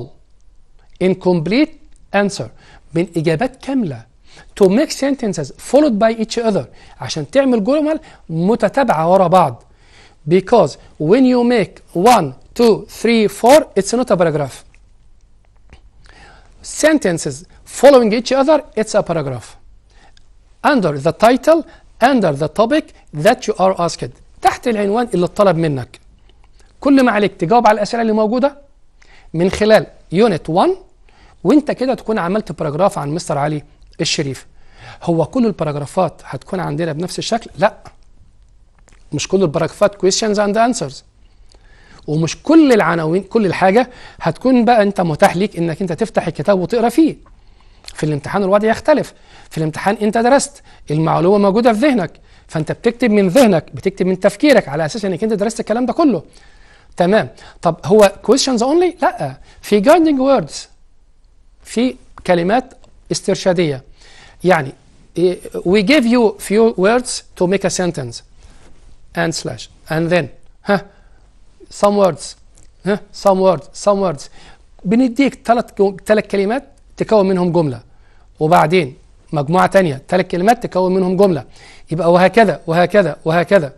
in complete answer من اجابات كامله to make sentences followed by each other عشان تعمل جمل متتابعه ورا بعض because when you make one two three four it's not a paragraph sentences following each other, it's a paragraph. Under the title, under the topic that you are asked. تحت العنوان اللي اتطلب منك. كل ما عليك تجاوب على الأسئلة اللي موجودة من خلال يونت 1 وانت كده تكون عملت باراجراف عن مستر علي الشريف. هو كل الباراجرافات هتكون عندنا بنفس الشكل؟ لا. مش كل الباراجرافات questions and answers. ومش كل العناوين كل الحاجه هتكون بقى انت متاح ليك انك انت تفتح الكتاب وتقرا فيه في الامتحان الوضع يختلف في الامتحان انت درست المعلومه موجوده في ذهنك فانت بتكتب من ذهنك بتكتب من تفكيرك على اساس انك انت درست الكلام ده كله تمام طب هو questions only لا في guiding words في كلمات استرشاديه يعني إيه، we give you few words to make a sentence and slash and then ها some words ها some words some words بنديك ثلاث ثلاث كلمات تكون منهم جمله وبعدين مجموعه تانية ثلاث كلمات تكون منهم جمله يبقى وهكذا وهكذا وهكذا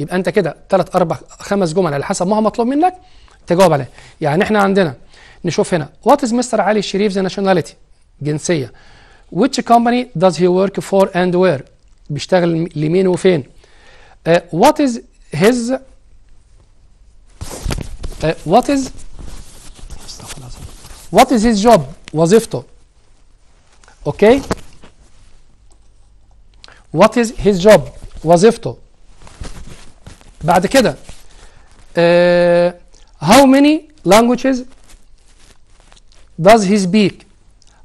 يبقى انت كده ثلاث اربع خمس جمل على حسب ما هو مطلوب منك تجاوب عليه يعني احنا عندنا نشوف هنا وات از مستر علي الشريف ذا nationality جنسيه which company does he work for and where بيشتغل لمين وفين uh, what is his طيب what is what is his job وظيفته اوكي okay. what is his job وظيفته بعد كده uh, how many languages does he speak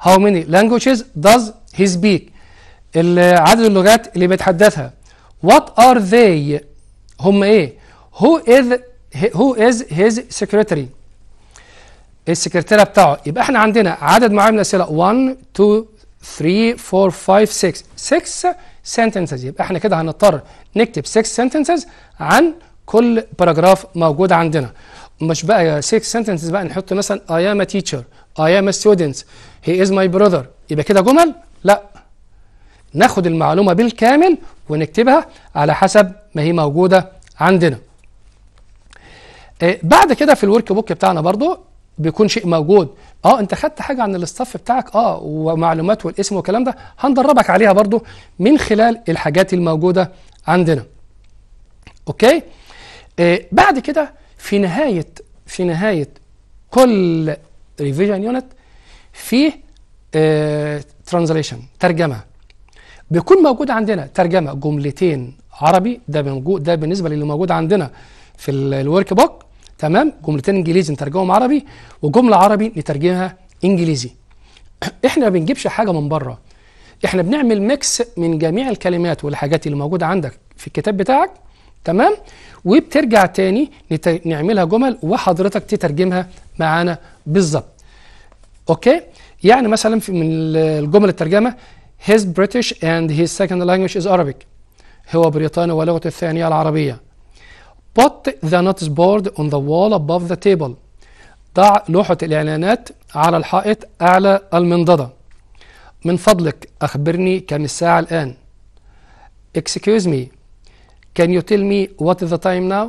how many languages does he speak عدد اللغات اللي بيتحدثها what are they هم ايه who is هو از هيز سكرتري السكرتيره بتاعه يبقى احنا عندنا عدد معين من الاسئله 1 2 3 4 5 6 6 سنتنسز يبقى احنا كده هنضطر نكتب 6 سنتنسز عن كل باراجراف موجود عندنا مش بقى 6 سنتنسز بقى نحط مثلا اي ام ا تيشر اي ام ا ستودنت هي از ماي brother يبقى كده جمل لا ناخد المعلومه بالكامل ونكتبها على حسب ما هي موجوده عندنا إيه، بعد كده في الورك بوك بتاعنا برضو بيكون شيء موجود اه انت خدت حاجه عن الاستاف بتاعك اه ومعلومات والاسم والكلام ده هندربك عليها برضو من خلال الحاجات الموجوده عندنا اوكي آه بعد كده في نهايه في نهايه كل ريفيجن يونت فيه آه ترانزليشن ترجمه بيكون موجود عندنا ترجمه جملتين عربي ده ده بالنسبه للي موجود عندنا في الورك بوك تمام جملتين انجليزي نترجمهم عربي وجمله عربي نترجمها انجليزي احنا ما بنجيبش حاجه من بره احنا بنعمل ميكس من جميع الكلمات والحاجات اللي موجوده عندك في الكتاب بتاعك تمام وبترجع تاني نت... نعملها جمل وحضرتك تترجمها معانا بالظبط اوكي يعني مثلا في من الجمل الترجمه his British and his second language is Arabic هو بريطاني ولغته الثانيه العربيه Put the notice board on the wall above the table. ضع لوحة الإعلانات على الحائط أعلى المنضدة. من فضلك أخبرني كم الساعة الآن. Excuse me. Can you tell me what is the time now?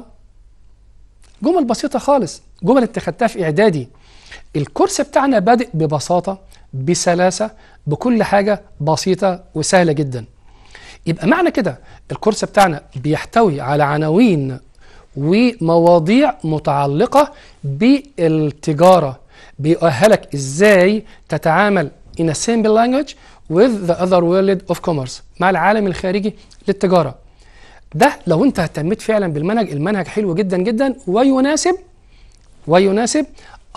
جمل بسيطة خالص، جمل اتخذتها في إعدادي. الكورس بتاعنا بادئ ببساطة، بسلاسة، بكل حاجة بسيطة وسهلة جدا. يبقى معنى كده الكورس بتاعنا بيحتوي على عناوين ومواضيع متعلقة بالتجارة بيؤهلك ازاي تتعامل in a simple language with the other world of commerce مع العالم الخارجي للتجارة ده لو انت اهتميت فعلا بالمنهج المنهج حلو جدا جدا ويناسب ويناسب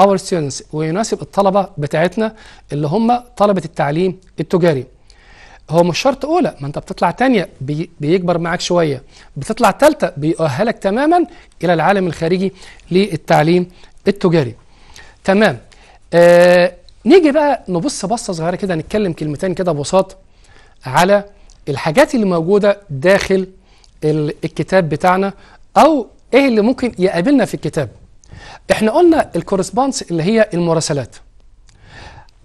our students ويناسب الطلبة بتاعتنا اللي هم طلبة التعليم التجاري هو مش شرط اولى ما انت بتطلع تانية بي بيكبر معاك شويه بتطلع تالتة بيؤهلك تماما الى العالم الخارجي للتعليم التجاري تمام آه نيجي بقى نبص بصه صغيره كده نتكلم كلمتين كده بساط على الحاجات اللي موجوده داخل الكتاب بتاعنا او ايه اللي ممكن يقابلنا في الكتاب احنا قلنا الكورسبونس اللي هي المراسلات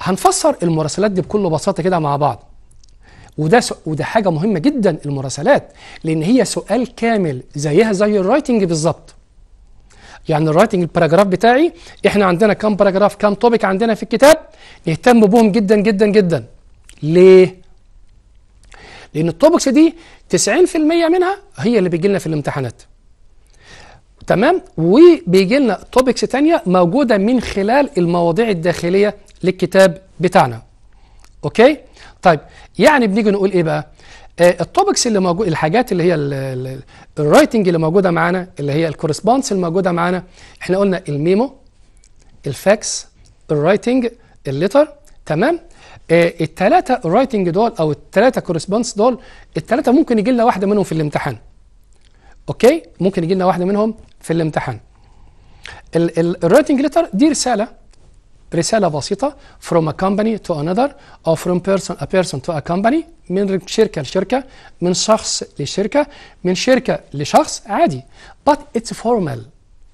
هنفسر المراسلات دي بكل بساطه كده مع بعض وده سو... وده حاجه مهمه جدا المراسلات لان هي سؤال كامل زيها زي الرايتنج بالظبط يعني الرايتنج الباراجراف بتاعي احنا عندنا كام باراجراف كام توبيك عندنا في الكتاب نهتم بهم جدا جدا جدا ليه لان التوبكس دي 90% منها هي اللي بيجي لنا في الامتحانات تمام وبيجي لنا توبكس تانية موجوده من خلال المواضيع الداخليه للكتاب بتاعنا اوكي طيب يعني بنيجي نقول ايه بقى آه، التوبكس اللي موجود الحاجات اللي هي الرايتنج اللي موجوده معانا اللي هي الكورسبونس اللي موجوده معانا احنا قلنا الميمو الفاكس الرايتنج الليتر تمام آه الثلاثه الرايتنج دول او الثلاثه كورسبونس دول الثلاثه ممكن يجي لنا واحده منهم في الامتحان اوكي ممكن يجي لنا واحده منهم في الامتحان الرايتنج ليتر دي رساله رسالة بسيطة from a company to another أو from person a person to a company من شركة لشركة من شخص لشركة من شركة لشخص عادي but it's formal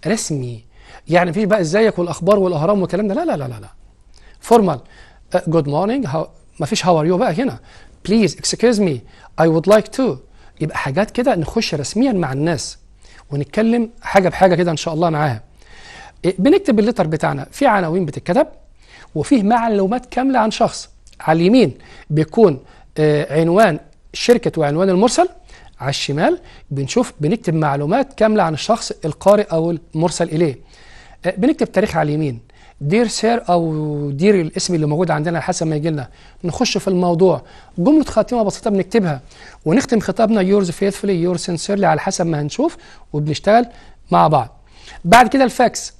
رسمي يعني مفيش بقى ازيك والاخبار والاهرام والكلام ده لا لا لا لا لا formal جود uh, مورنينج مفيش هاو ار يو بقى هنا بليز اكسكيوز مي اي وود لايك تو يبقى حاجات كده نخش رسميا مع الناس ونتكلم حاجه بحاجه كده ان شاء الله معاها بنكتب الليتر بتاعنا في عناوين بتتكتب وفيه معلومات كامله عن شخص على اليمين بيكون آه، عنوان الشركه وعنوان المرسل على الشمال بنشوف بنكتب معلومات كامله عن الشخص القارئ او المرسل اليه آه، بنكتب تاريخ على اليمين دير سير او دير الاسم اللي موجود عندنا حسب ما يجي لنا نخش في الموضوع جمله خاتمه بسيطه بنكتبها ونختم خطابنا يورز فيثفلي يور سنسيرلي على حسب ما هنشوف وبنشتغل مع بعض بعد كده الفاكس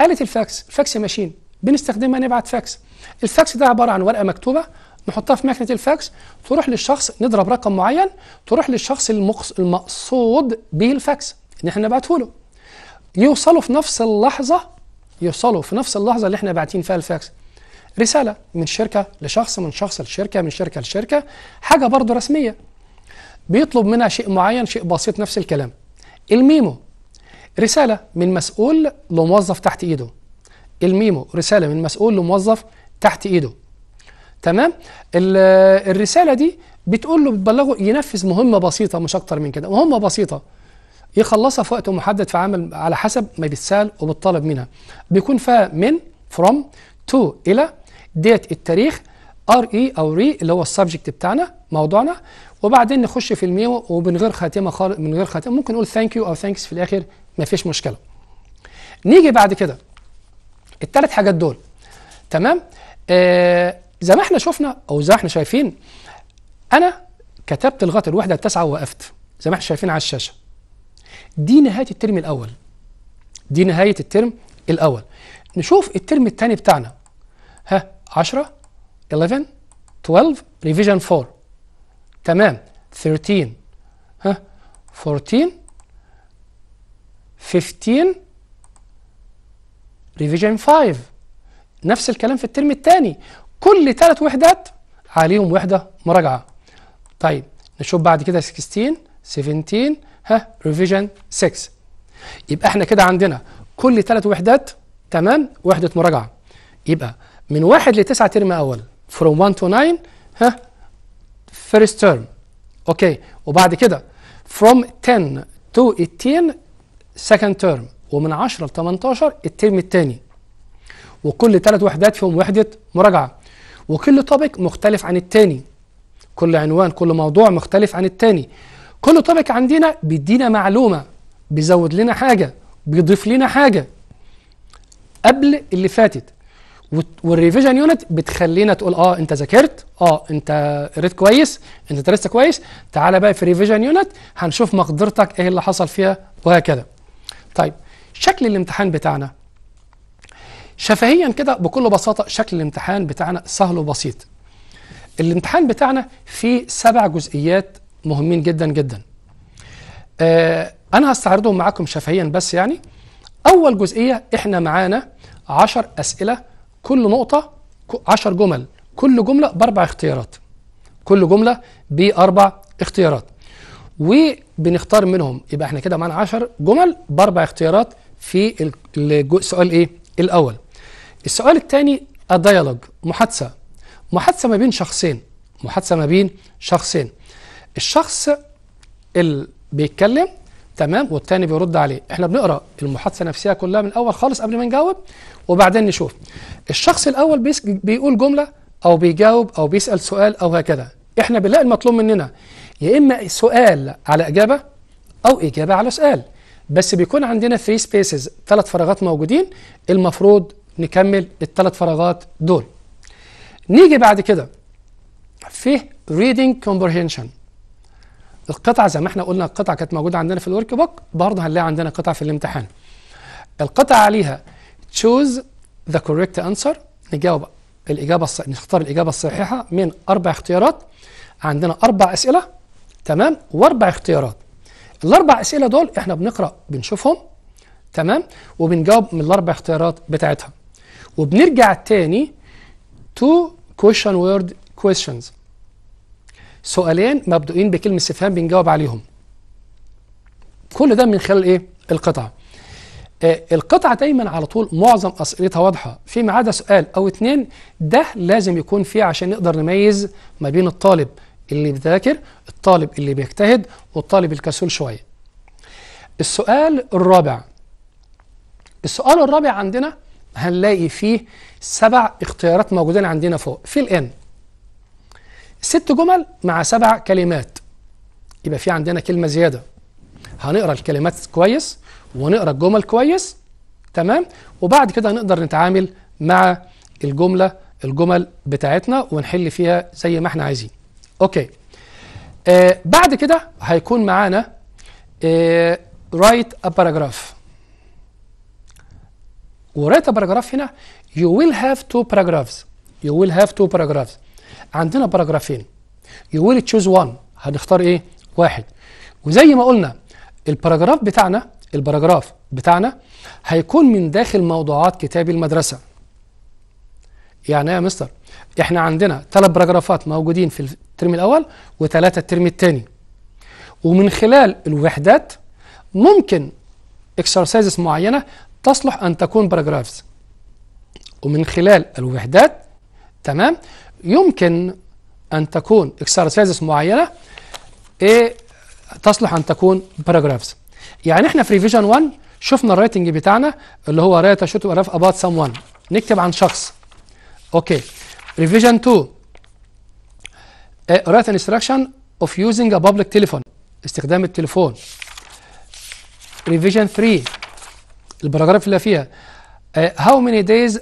آلة الفاكس فاكس ماشين بنستخدمها نبعت فاكس الفاكس ده عبارة عن ورقة مكتوبة نحطها في مكنة الفاكس تروح للشخص نضرب رقم معين تروح للشخص المقص المقصود به الفاكس ان احنا نبعته له يوصلوا في نفس اللحظة يوصلوا في نفس اللحظة اللي احنا باعتين فيها الفاكس رسالة من شركة لشخص من شخص لشركة من شركة لشركة حاجة برضه رسمية بيطلب منها شيء معين شيء بسيط نفس الكلام الميمو رسالة من مسؤول لموظف تحت إيده الميمو رسالة من مسؤول لموظف تحت إيده تمام الرسالة دي بتقول له بتبلغه ينفذ مهمة بسيطة مش أكتر من كده مهمة بسيطة يخلصها في وقت محدد في عمل على حسب ما بيتسال وبتطلب منها بيكون فيها من فروم تو إلى ديت التاريخ ار اي او ري اللي هو السبجكت بتاعنا موضوعنا وبعدين نخش في الميمو ومن غير خاتمه خالص من غير خاتمه ممكن نقول ثانك يو او ثانكس في الاخر مفيش مشكله نيجي بعد كده الثلاث حاجات دول تمام آه زي ما احنا شفنا او زي ما احنا شايفين انا كتبت لغايه الوحده التاسعه ووقفت زي ما احنا شايفين على الشاشه دي نهايه الترم الاول دي نهايه الترم الاول نشوف الترم الثاني بتاعنا ها 10 11 12 ريفيجن 4 تمام 13 ها 14 15 ريفيجن 5 نفس الكلام في الترم الثاني كل ثلاث وحدات عليهم وحده مراجعه طيب نشوف بعد كده 16 17 ها ريفيجن 6 يبقى احنا كده عندنا كل ثلاث وحدات تمام وحده مراجعه يبقى من واحد لتسعة ترم اول from 1 to 9 ها first term اوكي وبعد كده from 10 to 18 سكند تيرم ومن 10 ل 18 الترم الثاني وكل ثلاث وحدات فيهم وحده مراجعه وكل توبيك مختلف عن الثاني كل عنوان كل موضوع مختلف عن الثاني كل توبيك عندنا بيدينا معلومه بيزود لنا حاجه بيضيف لنا حاجه قبل اللي فاتت والريفيجن يونت بتخلينا تقول اه انت ذاكرت اه انت قريت كويس انت درست كويس تعالى بقى في ريفيجن يونت هنشوف مقدرتك ايه اللي حصل فيها وهكذا طيب شكل الامتحان بتاعنا شفهيا كده بكل بساطة شكل الامتحان بتاعنا سهل وبسيط الامتحان بتاعنا فيه سبع جزئيات مهمين جدا جدا آه أنا هستعرضهم معاكم شفهيا بس يعني أول جزئية إحنا معانا عشر أسئلة كل نقطة عشر جمل كل جملة بأربع اختيارات كل جملة بأربع اختيارات وبنختار منهم يبقى احنا كده معانا 10 جمل باربع اختيارات في السؤال ايه الاول السؤال الثاني الديالوج محادثه محادثه ما بين شخصين محادثه ما بين شخصين الشخص اللي بيتكلم تمام والتاني بيرد عليه احنا بنقرا المحادثه نفسها كلها من الاول خالص قبل ما نجاوب وبعدين نشوف الشخص الاول بيقول جمله او بيجاوب او بيسال سؤال او هكذا احنا بنلاقي المطلوب مننا يا إما سؤال على إجابة أو إجابة على سؤال بس بيكون عندنا 3 سبيسز ثلاث فراغات موجودين المفروض نكمل الثلاث فراغات دول نيجي بعد كده في reading comprehension القطعة زي ما احنا قلنا القطعة كانت موجودة عندنا في الورك بوك برضه هنلاقي عندنا قطعة في الامتحان القطعة عليها choose the correct answer نجاوب الإجابة الص... نختار الإجابة الصحيحة من أربع اختيارات عندنا أربع أسئلة تمام واربع اختيارات الاربع اسئله دول احنا بنقرا بنشوفهم تمام وبنجاوب من الاربع اختيارات بتاعتها وبنرجع تاني تو كويشن وورد كويشنز سؤالين مبدؤين بكلمه استفهام بنجاوب عليهم كل ده من خلال ايه القطعه آه القطعة دايما على طول معظم أسئلتها واضحة فيما عدا سؤال أو اتنين ده لازم يكون فيه عشان نقدر نميز ما بين الطالب اللي بيذاكر الطالب اللي بيجتهد والطالب الكسول شويه السؤال الرابع السؤال الرابع عندنا هنلاقي فيه سبع اختيارات موجودين عندنا فوق في الان ست جمل مع سبع كلمات يبقى في عندنا كلمه زياده هنقرا الكلمات كويس ونقرا الجمل كويس تمام وبعد كده هنقدر نتعامل مع الجمله الجمل بتاعتنا ونحل فيها زي ما احنا عايزين اوكي آه بعد كده هيكون معانا رايت ا باراجراف ورايت ا باراجراف هنا يو ويل هاف تو باراجرافز يو ويل هاف تو باراجرافز عندنا باراجرافين يو ويل تشوز وان هنختار ايه واحد وزي ما قلنا الباراجراف بتاعنا الباراجراف بتاعنا هيكون من داخل موضوعات كتاب المدرسه يعني ايه يا مستر احنا عندنا ثلاث باراجرافات موجودين في الترم الاول وثلاثه الترم الثاني ومن خلال الوحدات ممكن اكسرسايزز معينه تصلح ان تكون باراجرافز ومن خلال الوحدات تمام يمكن ان تكون اكسرسايزز معينه ايه تصلح ان تكون باراجرافز يعني احنا في ريفيجن 1 شفنا الرايتنج بتاعنا اللي هو رايت شوت اباوت سام 1 نكتب عن شخص اوكي Revision 2 رايت انستراكشن اوف يوزنج ا بابليك تليفون استخدام التليفون Revision 3 البراجراف اللي فيها how many days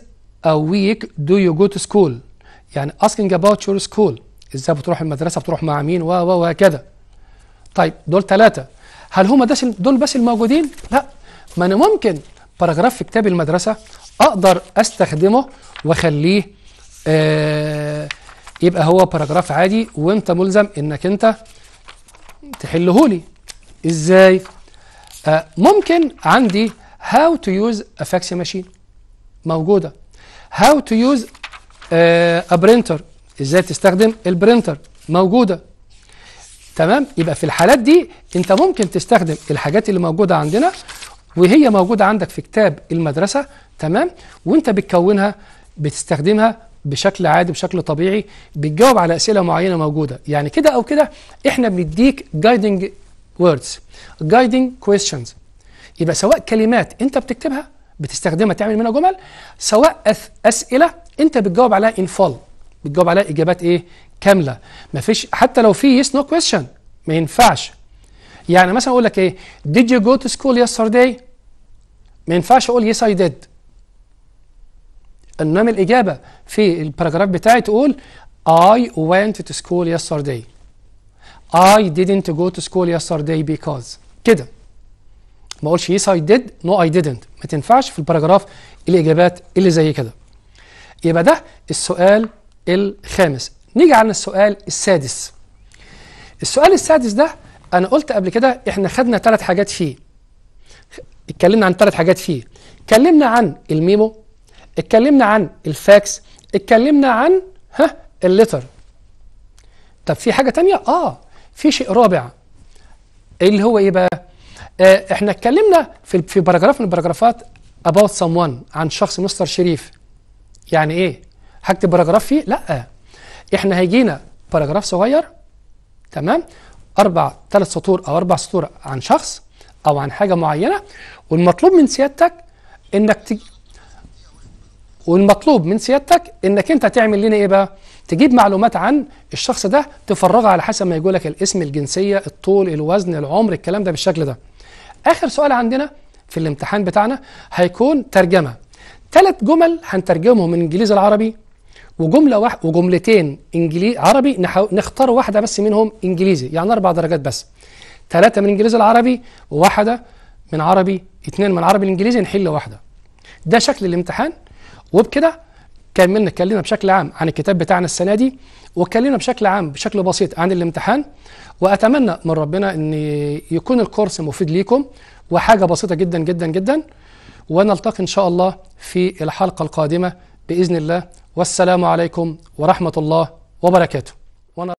a week do you go to school يعني asking about your school ازاي بتروح المدرسه بتروح مع مين و و وهكذا طيب دول ثلاثه هل هم دول بس الموجودين لا ما انا ممكن باراجراف في كتاب المدرسه اقدر استخدمه واخليه آه يبقى هو باراجراف عادي وانت ملزم انك انت تحلهولي ازاي آه ممكن عندي هاو تو يوز افاكس ماشين موجوده هاو تو يوز ا برينتر ازاي تستخدم البرينتر موجوده تمام يبقى في الحالات دي انت ممكن تستخدم الحاجات اللي موجوده عندنا وهي موجوده عندك في كتاب المدرسه تمام وانت بتكونها بتستخدمها بشكل عادي بشكل طبيعي بتجاوب على اسئله معينه موجوده يعني كده او كده احنا بنديك جايدنج ووردز جايدنج كويستشنز يبقى سواء كلمات انت بتكتبها بتستخدمها تعمل منها جمل سواء اسئله انت بتجاوب عليها ان فول بتجاوب عليها اجابات ايه كامله ما فيش حتى لو في يس نو كويستشن ما ينفعش يعني مثلا اقول لك ايه did you go to school yesterday ما ينفعش اقول yes I did انما الاجابه في الباراجراف بتاعي تقول I went to school yesterday. I didn't go to school yesterday because كده ما اقولش yes I did no I didn't ما تنفعش في الباراجراف الاجابات اللي زي كده يبقى ده السؤال الخامس نيجي عن السؤال السادس السؤال السادس ده انا قلت قبل كده احنا خدنا ثلاث حاجات فيه اتكلمنا عن ثلاث حاجات فيه اتكلمنا عن الميمو اتكلمنا عن الفاكس اتكلمنا عن ها الليتر طب في حاجه تانية اه في شيء رابع اللي هو ايه بقى آه احنا اتكلمنا في في باراجراف من الباراجرافات اباوت someone عن شخص مستر شريف يعني ايه هكتب باراجراف فيه لا احنا هيجينا باراجراف صغير تمام اربع ثلاث سطور او اربع سطور عن شخص او عن حاجه معينه والمطلوب من سيادتك انك والمطلوب من سيادتك انك انت تعمل لنا ايه بقى تجيب معلومات عن الشخص ده تفرغها على حسب ما يقول لك الاسم الجنسيه الطول الوزن العمر الكلام ده بالشكل ده اخر سؤال عندنا في الامتحان بتاعنا هيكون ترجمه ثلاث جمل هنترجمهم من انجليزي العربي وجمله واحد وجملتين انجلي عربي نختار واحده بس منهم انجليزي يعني اربع درجات بس ثلاثه من انجليزي العربي وواحده من عربي اثنين من عربي الانجليزي نحل واحده ده شكل الامتحان وبكده كملنا اتكلمنا بشكل عام عن الكتاب بتاعنا السنه دي واتكلمنا بشكل عام بشكل بسيط عن الامتحان واتمنى من ربنا ان يكون الكورس مفيد ليكم وحاجه بسيطه جدا جدا جدا ونلتقي ان شاء الله في الحلقه القادمه باذن الله والسلام عليكم ورحمه الله وبركاته